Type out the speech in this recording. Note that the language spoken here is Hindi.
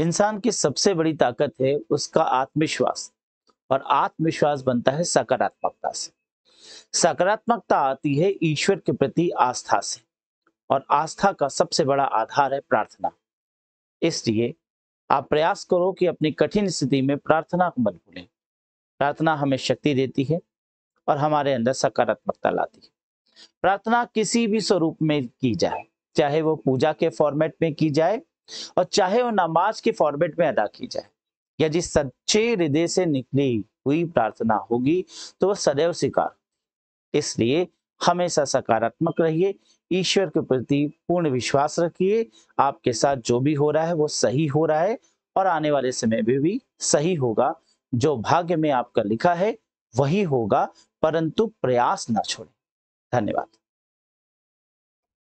इंसान की सबसे बड़ी ताकत है उसका आत्मविश्वास और आत्मविश्वास बनता है सकारात्मकता से सकारात्मकता आती है ईश्वर के प्रति आस्था से और आस्था का सबसे बड़ा आधार है प्रार्थना इसलिए आप प्रयास करो कि अपनी कठिन स्थिति में प्रार्थना को मत भूलें प्रार्थना हमें शक्ति देती है और हमारे अंदर सकारात्मकता लाती है प्रार्थना किसी भी स्वरूप में की जाए चाहे वो पूजा के फॉर्मेट में की जाए और चाहे वो नमाज के फॉर्मेट में अदा की जाए या जिस सच्चे हृदय से निकली हुई प्रार्थना होगी तो वह सदैव स्वीकार इसलिए हमेशा सकारात्मक रहिए ईश्वर के प्रति पूर्ण विश्वास रखिए आपके साथ जो भी हो रहा है वो सही हो रहा है और आने वाले समय में भी सही होगा जो भाग्य में आपका लिखा है वही होगा परंतु प्रयास ना छोड़े धन्यवाद